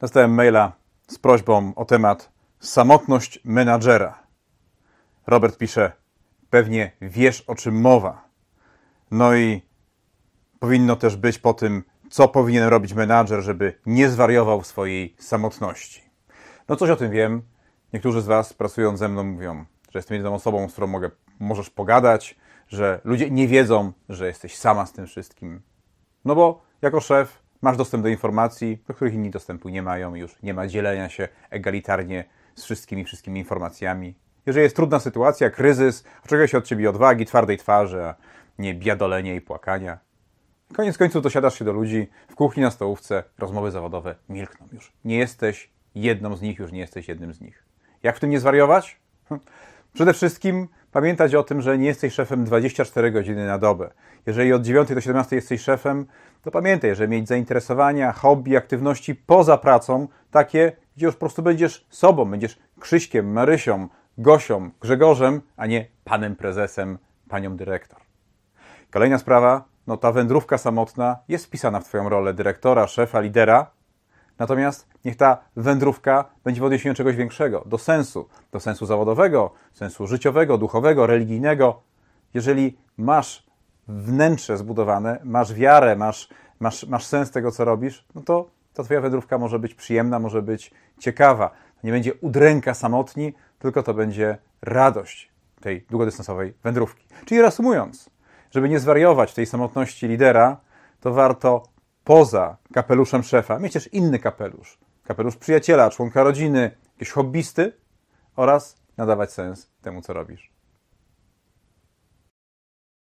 dostałem maila z prośbą o temat samotność menadżera. Robert pisze, pewnie wiesz o czym mowa. No i powinno też być po tym, co powinien robić menadżer, żeby nie zwariował w swojej samotności. No coś o tym wiem. Niektórzy z Was pracując ze mną mówią, że jestem jedyną osobą, z którą mogę, możesz pogadać, że ludzie nie wiedzą, że jesteś sama z tym wszystkim. No bo jako szef Masz dostęp do informacji, do których inni dostępu nie mają już. Nie ma dzielenia się egalitarnie z wszystkimi, wszystkimi informacjami. Jeżeli jest trudna sytuacja, kryzys, oczekuje się od ciebie odwagi, twardej twarzy, a nie biadolenia i płakania. Koniec końców dosiadasz się do ludzi w kuchni na stołówce, rozmowy zawodowe milkną już. Nie jesteś jedną z nich, już nie jesteś jednym z nich. Jak w tym nie zwariować? Hm. Przede wszystkim pamiętać o tym, że nie jesteś szefem 24 godziny na dobę. Jeżeli od 9 do 17 jesteś szefem, to pamiętaj, że mieć zainteresowania, hobby, aktywności poza pracą, takie, gdzie już po prostu będziesz sobą, będziesz Krzyśkiem, Marysią, Gosią, Grzegorzem, a nie panem prezesem, panią dyrektor. Kolejna sprawa, no ta wędrówka samotna jest wpisana w Twoją rolę dyrektora, szefa, lidera, Natomiast niech ta wędrówka będzie w odniesieniu czegoś większego, do sensu, do sensu zawodowego, sensu życiowego, duchowego, religijnego. Jeżeli masz wnętrze zbudowane, masz wiarę, masz, masz, masz sens tego, co robisz, no to ta Twoja wędrówka może być przyjemna, może być ciekawa. nie będzie udręka samotni, tylko to będzie radość tej długodystansowej wędrówki. Czyli reasumując, żeby nie zwariować tej samotności lidera, to warto poza kapeluszem szefa mieć też inny kapelusz. Kapelusz przyjaciela, członka rodziny, jakiś hobbysty oraz nadawać sens temu, co robisz.